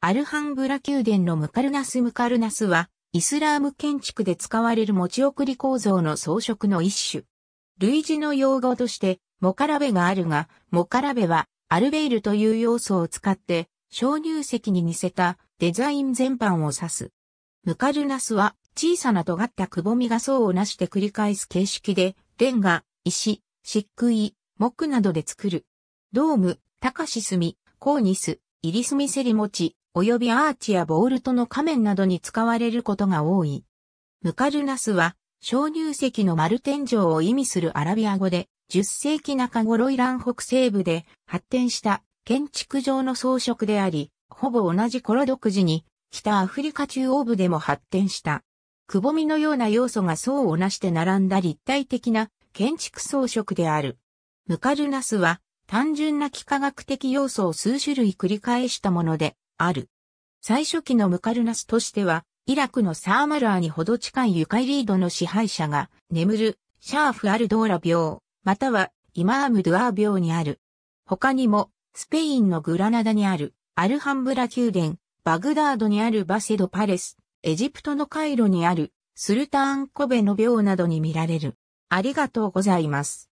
アルハンブラ宮殿のムカルナスムカルナスは、イスラーム建築で使われる持ち送り構造の装飾の一種。類似の用語として、モカラベがあるが、モカラベは、アルベールという要素を使って、鍾乳石に似せたデザイン全般を指す。ムカルナスは、小さな尖ったくぼみが層をなして繰り返す形式で、レンガ、石、漆喰、木などで作る。ドーム、タカシスミ、コーニス、イリスミセリモチ、及びアーチやボールトの仮面などに使われることが多い。ムカルナスは、小乳石の丸天井を意味するアラビア語で、10世紀中頃イラン北西部で発展した建築上の装飾であり、ほぼ同じ頃独自に北アフリカ中央部でも発展した。くぼみのような要素が層をなして並んだ立体的な建築装飾である。ムカルナスは単純な幾何学的要素を数種類繰り返したもので、ある。最初期のムカルナスとしては、イラクのサーマルーにほど近いユカイリードの支配者が眠るシャーフ・アルドーラ病、またはイマーム・ドゥアー病にある。他にも、スペインのグラナダにあるアルハンブラ宮殿、バグダードにあるバセド・パレス、エジプトのカイロにあるスルターン・コベの病などに見られる。ありがとうございます。